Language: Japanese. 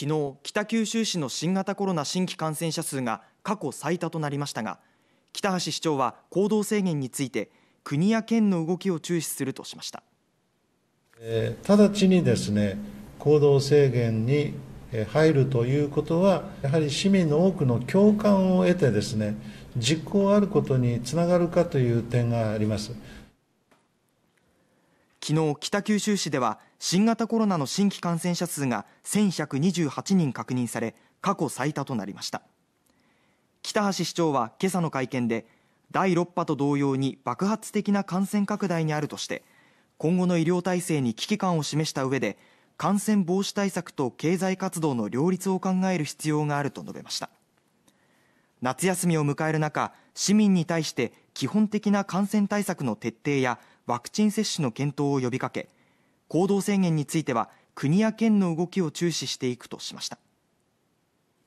昨日北九州市の新型コロナ新規感染者数が過去最多となりましたが北橋市長は行動制限について国や県の動きを注視するとしました、えー、直ちにですね行動制限に入るということはやはり市民の多くの共感を得てですね実行あることにつながるかという点があります。昨日、北九州市では新型コロナの新規感染者数が1128人確認され過去最多となりました北橋市長は今朝の会見で第6波と同様に爆発的な感染拡大にあるとして今後の医療体制に危機感を示した上で感染防止対策と経済活動の両立を考える必要があると述べました夏休みを迎える中市民に対して基本的な感染対策の徹底やワクチン接種の検討を呼びかけ行動制限については国や県の動きを注視していくとしました。